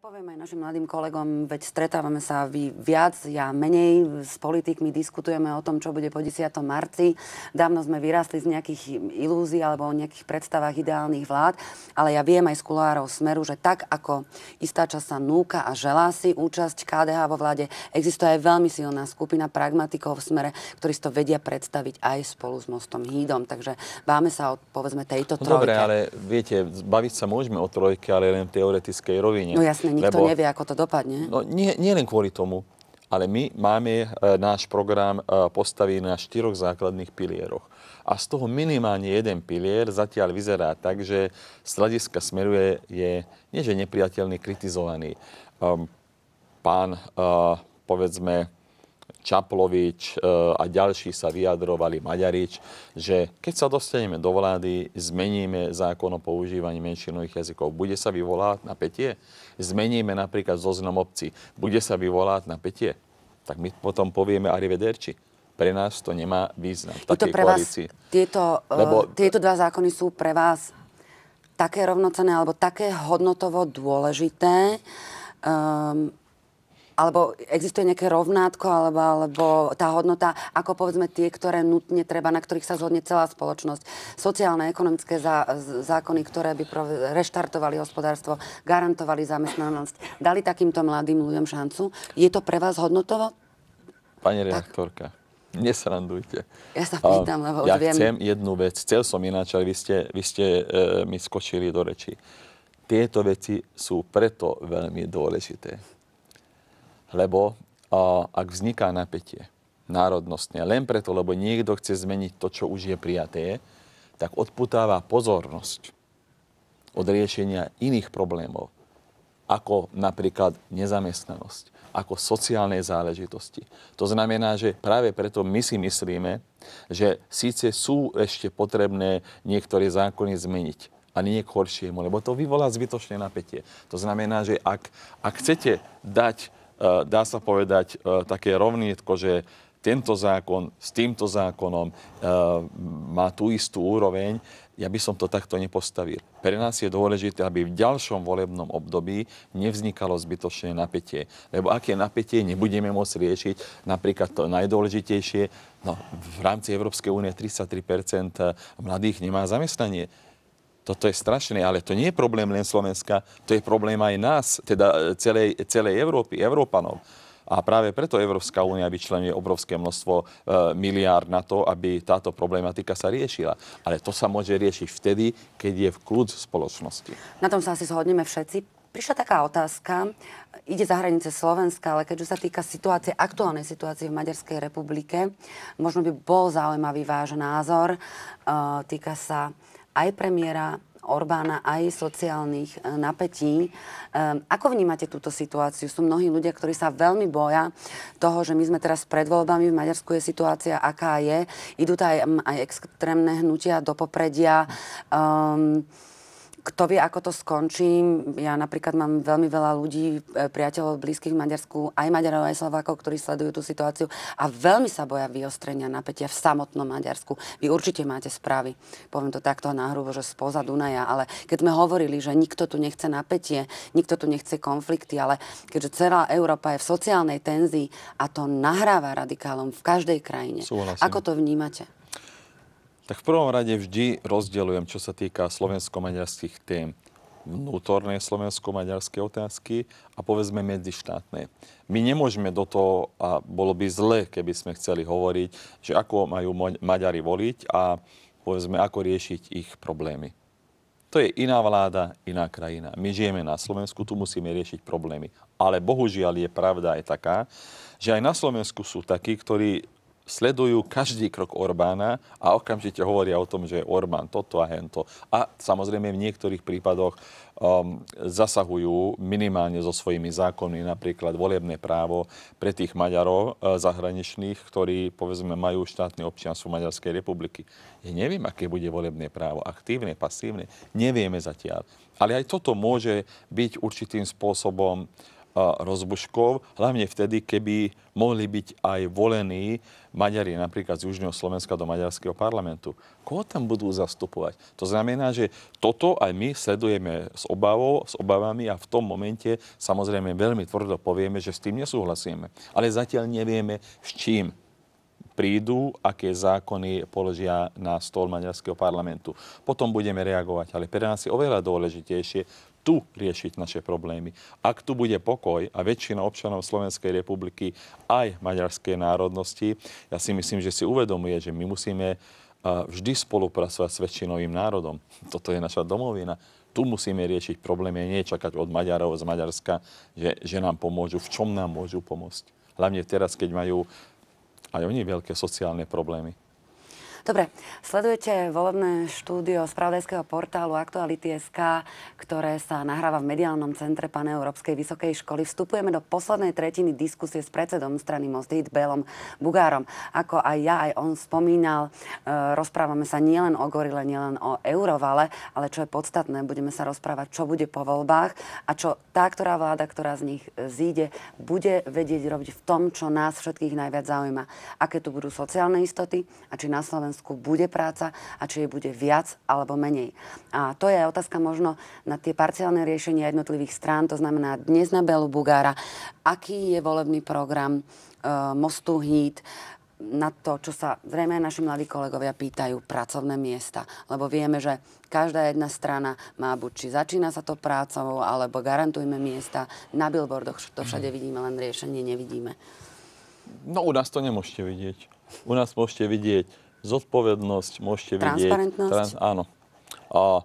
poviem aj našim mladým kolegom, veď stretávame sa vy viac, ja menej, s politikmi diskutujeme o tom, čo bude po 10. marci. Dávno sme vyrastli z nejakých ilúzií alebo o nejakých predstavách ideálnych vlád, ale ja viem aj z kulárov smeru, že tak ako istá časť sa núka a želá si účasť KDH vo vláde, existuje aj veľmi silná skupina pragmatikov v smere, ktorí si to vedia predstaviť aj spolu s Mostom Hídom. Takže báme sa o, povedzme, tejto trojke. No dobre, ale viete, baviť sa môžeme o trojke, ale len v teoretickej rovine. No jasne jasné, nikto lebo, nevie, ako to dopadne. No nie, nie len kvôli tomu, ale my máme e, náš program e, postavený na štyroch základných pilieroch. A z toho minimálne jeden pilier zatiaľ vyzerá tak, že z hľadiska smeruje je, nie že nepriateľný, kritizovaný. Um, pán, uh, povedzme, Čaplovič e, a ďalší sa vyjadrovali, Maďarič, že keď sa dostaneme do vlády, zmeníme zákon o používaní menšinových jazykov. Bude sa vyvolávať napätie? Zmeníme napríklad zoznam obcí. Bude sa vyvolávať napätie? Tak my potom povieme arrivederči. Pre nás to nemá význam v takej pre Vás, tieto, e, Lebo, tieto dva zákony sú pre vás také rovnocené alebo také hodnotovo dôležité, um, alebo existuje nejaké rovnátko, alebo, alebo tá hodnota, ako povedzme tie, ktoré nutne treba, na ktorých sa zhodne celá spoločnosť. Sociálne, ekonomické zá, zákony, ktoré by reštartovali hospodárstvo, garantovali zamestnanosť, dali takýmto mladým ľuďom šancu. Je to pre vás hodnotovo? Pani redaktorka, Nesrandujte. Ja sa pýtam, lebo ja už viem. chcem jednu vec. Chcel som ináč, ale vy ste, vy ste e, mi skočili do reči. Tieto veci sú preto veľmi dôležité lebo ak vzniká napätie národnostne len preto, lebo niekto chce zmeniť to, čo už je prijaté, tak odputáva pozornosť od riešenia iných problémov, ako napríklad nezamestnanosť, ako sociálne záležitosti. To znamená, že práve preto my si myslíme, že síce sú ešte potrebné niektoré zákony zmeniť, a nie k horšiemu, lebo to vyvolá zbytočné napätie. To znamená, že ak, ak chcete dať Eh, dá sa povedať, eh, také rovnietko, že tento zákon s týmto zákonom eh, má tú istú úroveň, ja by som to takto nepostavil. Pre nás je dôležité, aby v ďalšom volebnom období nevznikalo zbytočné napätie. Lebo aké napätie nebudeme môcť riešiť, napríklad to najdôležitejšie, no, v rámci Európskej únie 33% mladých nemá zamestnanie toto je strašné, ale to nie je problém len Slovenska, to je problém aj nás, teda e, celej, celej Európy, Európanov. A práve preto Európska únia vyčlenuje obrovské množstvo e, miliárd na to, aby táto problematika sa riešila. Ale to sa môže riešiť vtedy, keď je v kľud spoločnosti. Na tom sa asi zhodneme všetci. Prišla taká otázka, ide za hranice Slovenska, ale keďže sa týka situácie, aktuálnej situácie v Maďarskej republike, možno by bol zaujímavý váš názor. E, týka sa aj premiéra Orbána, aj sociálnych eh, napätí. Ehm, ako vnímate túto situáciu? Sú mnohí ľudia, ktorí sa veľmi boja toho, že my sme teraz pred voľbami, v Maďarsku je situácia, aká je. Idú tam aj, aj extrémne hnutia do popredia. Um, kto vie, ako to skončí. Ja napríklad mám veľmi veľa ľudí, e, priateľov blízkych v Maďarsku, aj Maďarov, aj Slovákov, ktorí sledujú tú situáciu a veľmi sa boja vyostrenia napätia v samotnom Maďarsku. Vy určite máte správy, poviem to takto hrubo, že spoza Dunaja, ale keď sme hovorili, že nikto tu nechce napätie, nikto tu nechce konflikty, ale keďže celá Európa je v sociálnej tenzii a to nahráva radikálom v každej krajine. Súhlasím. Ako to vnímate? Tak v prvom rade vždy rozdeľujem, čo sa týka slovensko-maďarských tém vnútorné slovensko maďarské otázky a povedzme medzištátne. My nemôžeme do toho, a bolo by zle, keby sme chceli hovoriť, že ako majú Maďari voliť a povedzme, ako riešiť ich problémy. To je iná vláda, iná krajina. My žijeme na Slovensku, tu musíme riešiť problémy. Ale bohužiaľ je pravda aj taká, že aj na Slovensku sú takí, ktorí sledujú každý krok Orbána a okamžite hovoria o tom, že je Orbán toto a hento. A samozrejme v niektorých prípadoch um, zasahujú minimálne so svojimi zákonmi, napríklad volebné právo pre tých Maďarov e, zahraničných, ktorí povedzme majú štátne občianstvo Maďarskej republiky. Ja neviem, aké bude volebné právo, aktívne, pasívne, nevieme zatiaľ. Ale aj toto môže byť určitým spôsobom rozbuškov, hlavne vtedy, keby mohli byť aj volení Maďari napríklad z Južného Slovenska do Maďarského parlamentu. Koho tam budú zastupovať? To znamená, že toto aj my sledujeme s obavou, s obavami a v tom momente samozrejme veľmi tvrdo povieme, že s tým nesúhlasíme. Ale zatiaľ nevieme, s čím prídu, aké zákony položia na stôl maďarského parlamentu. Potom budeme reagovať, ale pre nás je oveľa dôležitejšie, tu riešiť naše problémy. Ak tu bude pokoj a väčšina občanov Slovenskej republiky aj maďarskej národnosti, ja si myslím, že si uvedomuje, že my musíme vždy spolupracovať s väčšinovým národom. Toto je naša domovina. Tu musíme riešiť problémy a nie čakať od Maďarov z Maďarska, že, že nám pomôžu, v čom nám môžu pomôcť. Hlavne teraz, keď majú aj oni veľké sociálne problémy. Dobre, sledujete volebné štúdio spravodajského portálu Aktuality.sk, ktoré sa nahráva v mediálnom centre Paneurópskej vysokej školy. Vstupujeme do poslednej tretiny diskusie s predsedom strany Most Belom Bugárom. Ako aj ja, aj on spomínal, e, rozprávame sa nielen o gorile, nielen o eurovale, ale čo je podstatné, budeme sa rozprávať, čo bude po voľbách a čo tá, ktorá vláda, ktorá z nich zíde, bude vedieť robiť v tom, čo nás všetkých najviac zaujíma. Aké tu budú sociálne istoty a či na Slovensku Slovensku bude práca a či jej bude viac alebo menej. A to je otázka možno na tie parciálne riešenia jednotlivých strán, to znamená dnes na Belu Bugára, aký je volebný program e, Mostu Hít, na to, čo sa zrejme aj naši mladí kolegovia pýtajú, pracovné miesta. Lebo vieme, že každá jedna strana má buď či začína sa to prácou, alebo garantujme miesta. Na billboardoch to všade mhm. vidíme, len riešenie nevidíme. No u nás to nemôžete vidieť. U nás môžete vidieť Zodpovednosť môžete vidieť. Trans, áno. A,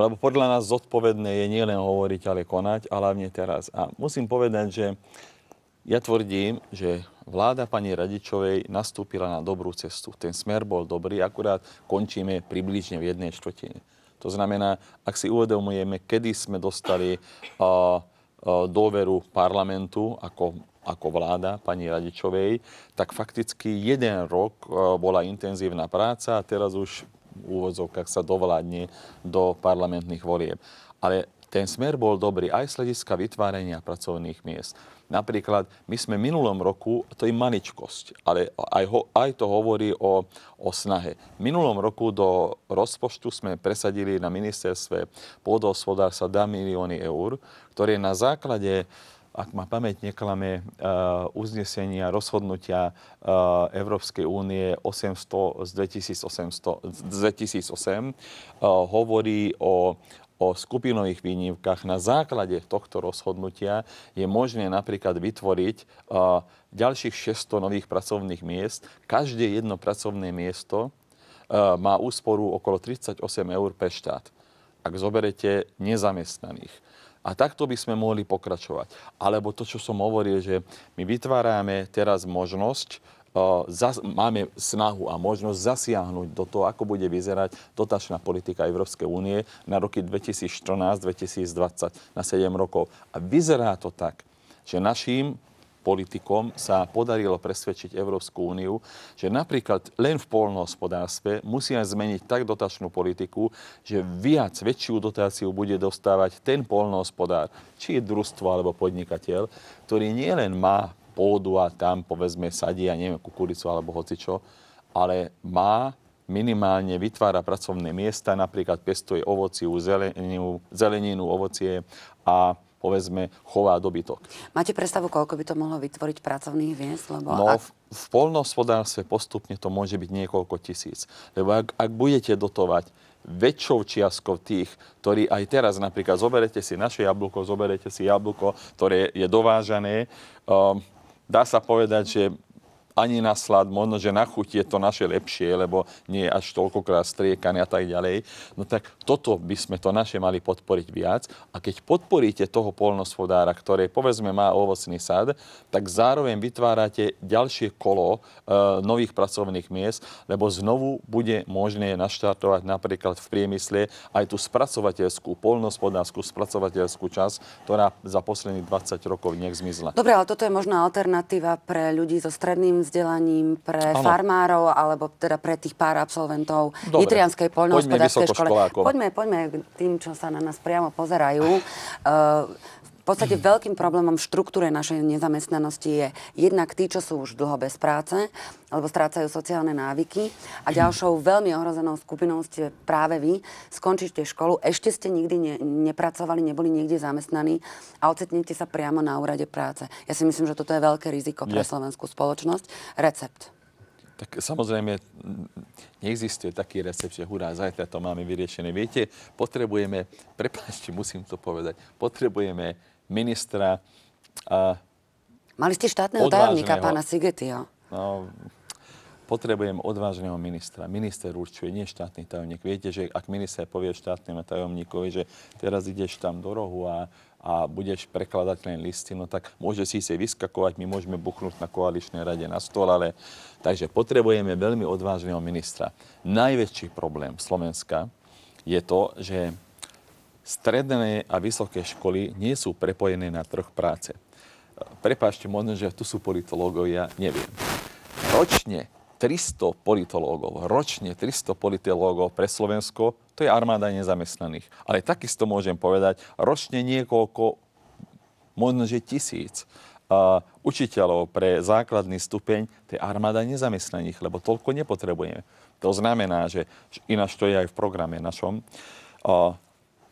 lebo podľa nás zodpovedné je nielen hovoriť, ale konať, a hlavne teraz. A musím povedať, že ja tvrdím, že vláda pani Radičovej nastúpila na dobrú cestu. Ten smer bol dobrý, akurát končíme približne v jednej štvrtine. To znamená, ak si uvedomujeme, kedy sme dostali uh, uh, dôveru parlamentu ako ako vláda pani Radičovej, tak fakticky jeden rok e, bola intenzívna práca a teraz už v úvodzovkách sa dovládne do parlamentných volieb. Ale ten smer bol dobrý aj z hľadiska vytvárania pracovných miest. Napríklad my sme v minulom roku, to je maličkosť, ale aj, ho, aj to hovorí o, o snahe. Minulom roku do rozpočtu sme presadili na ministerstve pôdohospodárstva 2 milióny eur, ktoré na základe uh, ak ma pamäť neklame, eh, uznesenia, rozhodnutia eh, Európskej únie 800 z 2008, z 2008 eh, hovorí o o skupinových výnimkách. Na základe tohto rozhodnutia je možné napríklad vytvoriť ďalších 600 nových pracovných miest. Každé jedno pracovné miesto má úsporu okolo 38 eur pre štát. Ak zoberete nezamestnaných, a takto by sme mohli pokračovať. Alebo to, čo som hovoril, že my vytvárame teraz možnosť, e, zas, máme snahu a možnosť zasiahnuť do toho, ako bude vyzerať dotačná politika Európskej únie na roky 2014-2020, na 7 rokov. A vyzerá to tak, že naším politikom sa podarilo presvedčiť Európsku úniu, že napríklad len v polnohospodárstve musia zmeniť tak dotačnú politiku, že viac, väčšiu dotáciu bude dostávať ten polnohospodár, či je družstvo alebo podnikateľ, ktorý nielen má pôdu a tam povedzme sadí, a neviem, kukuricu alebo hocičo, ale má minimálne vytvára pracovné miesta, napríklad pestuje ovoci, zeleninu, zeleninu, ovocie a povedzme, chová dobytok. Máte predstavu, koľko by to mohlo vytvoriť pracovných miest? Lebo no, ak... v, v polnohospodárstve postupne to môže byť niekoľko tisíc. Lebo ak, ak budete dotovať väčšou čiastkou tých, ktorí aj teraz napríklad zoberete si naše jablko, zoberete si jablko, ktoré je dovážané. Um, dá sa povedať, že ani na slad, možno, že na chuť je to naše lepšie, lebo nie je až toľkokrát striekané a tak ďalej. No tak toto by sme to naše mali podporiť viac. A keď podporíte toho polnospodára, ktorý povedzme má ovocný sad, tak zároveň vytvárate ďalšie kolo e, nových pracovných miest, lebo znovu bude možné naštartovať napríklad v priemysle aj tú spracovateľskú, polnospodárskú spracovateľskú časť, ktorá za posledných 20 rokov nech zmizla. Dobre, ale toto je možná alternatíva pre ľudí so stredným vzdelaním pre ano. farmárov alebo teda pre tých pár absolventov Dobre. Nitrianskej poľnohospodárskej škole. Poďme, poďme k tým, čo sa na nás priamo pozerajú. Uh, podstate mhm. veľkým problémom v štruktúre našej nezamestnanosti je jednak tí, čo sú už dlho bez práce, alebo strácajú sociálne návyky. A mhm. ďalšou veľmi ohrozenou skupinou ste práve vy. Skončíte školu, ešte ste nikdy ne, nepracovali, neboli niekde zamestnaní a ocitnete sa priamo na úrade práce. Ja si myslím, že toto je veľké riziko pre slovenskú spoločnosť. Recept. Tak samozrejme, neexistuje taký recept, že hurá, zajtra to máme vyriešené. Viete, potrebujeme, prepáčte, musím to povedať, potrebujeme ministra. a Mali ste štátneho tajomníka pána Sigetyho. No, potrebujem odvážneho ministra. Minister určuje, nie štátny tajomník. Viete, že ak minister povie štátnemu tajomníkovi, že teraz ideš tam do rohu a, a budeš prekladať len listy, no tak môže si sa vyskakovať, my môžeme buchnúť na koaličnej rade na stôl, ale... Takže potrebujeme veľmi odvážneho ministra. Najväčší problém Slovenska je to, že Stredné a vysoké školy nie sú prepojené na trh práce. Prepášte možno, že tu sú politológovia, neviem. Ročne 300 politológov, ročne 300 politológov pre Slovensko, to je armáda nezamestnaných. Ale takisto môžem povedať, ročne niekoľko, možno že tisíc uh, učiteľov pre základný stupeň, to je armáda nezamestnaných, lebo toľko nepotrebujeme. To znamená, že ináč to je aj v programe našom, uh,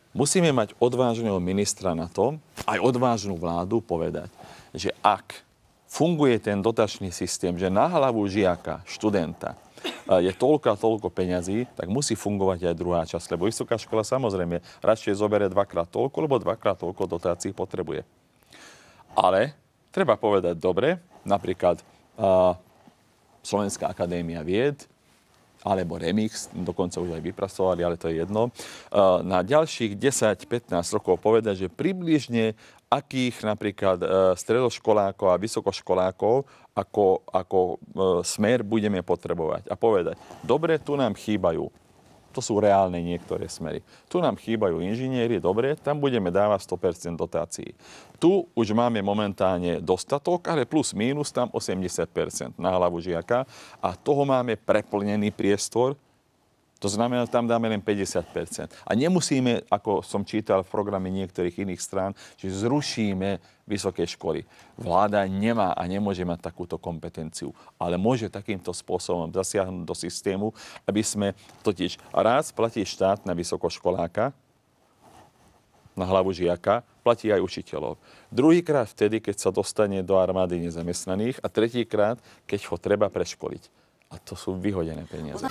Musíme mať odvážneho ministra na to, aj odvážnu vládu povedať, že ak funguje ten dotačný systém, že na hlavu žiaka, študenta, je toľko a toľko peňazí, tak musí fungovať aj druhá časť. Lebo vysoká škola samozrejme radšej zoberie dvakrát toľko, lebo dvakrát toľko dotácií potrebuje. Ale treba povedať dobre, napríklad uh, Slovenská akadémia vied, alebo remix, dokonca už aj vypracovali, ale to je jedno, e, na ďalších 10-15 rokov povedať, že približne akých napríklad e, stredoškolákov a vysokoškolákov ako, ako e, smer budeme potrebovať a povedať, dobre, tu nám chýbajú to sú reálne niektoré smery. Tu nám chýbajú inžinieri, dobre, tam budeme dávať 100% dotácií. Tu už máme momentálne dostatok, ale plus mínus tam 80% na hlavu žiaka a toho máme preplnený priestor, to znamená, tam dáme len 50 A nemusíme, ako som čítal v programe niektorých iných strán, že zrušíme vysoké školy. Vláda nemá a nemôže mať takúto kompetenciu, ale môže takýmto spôsobom zasiahnuť do systému, aby sme totiž raz platí štát na vysokoškoláka, na hlavu žiaka, platí aj učiteľov. Druhýkrát vtedy, keď sa dostane do armády nezamestnaných a tretíkrát, keď ho treba preškoliť. A to sú vyhodené peniaze.